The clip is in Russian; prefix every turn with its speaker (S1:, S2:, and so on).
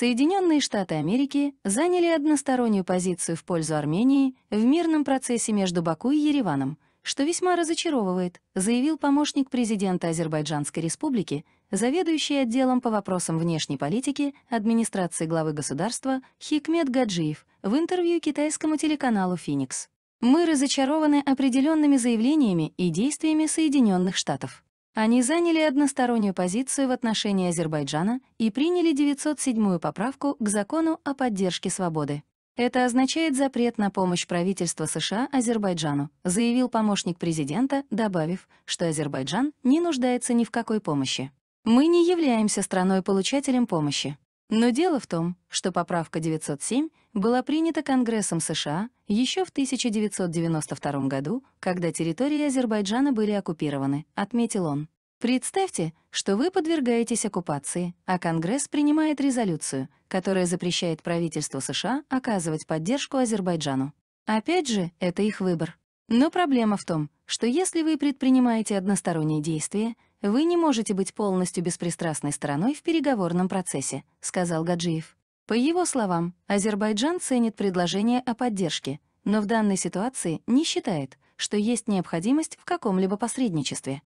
S1: Соединенные Штаты Америки заняли одностороннюю позицию в пользу Армении в мирном процессе между Баку и Ереваном, что весьма разочаровывает, заявил помощник президента Азербайджанской республики, заведующий отделом по вопросам внешней политики администрации главы государства Хикмет Гаджиев в интервью китайскому телеканалу «Феникс». «Мы разочарованы определенными заявлениями и действиями Соединенных Штатов». Они заняли одностороннюю позицию в отношении Азербайджана и приняли 907-ю поправку к Закону о поддержке свободы. Это означает запрет на помощь правительства США Азербайджану, заявил помощник президента, добавив, что Азербайджан не нуждается ни в какой помощи. Мы не являемся страной-получателем помощи. Но дело в том, что поправка 907 была принята Конгрессом США еще в 1992 году, когда территории Азербайджана были оккупированы, отметил он. Представьте, что вы подвергаетесь оккупации, а Конгресс принимает резолюцию, которая запрещает правительству США оказывать поддержку Азербайджану. Опять же, это их выбор. Но проблема в том, что если вы предпринимаете односторонние действия, вы не можете быть полностью беспристрастной стороной в переговорном процессе», — сказал Гаджиев. По его словам, Азербайджан ценит предложение о поддержке, но в данной ситуации не считает, что есть необходимость в каком-либо посредничестве.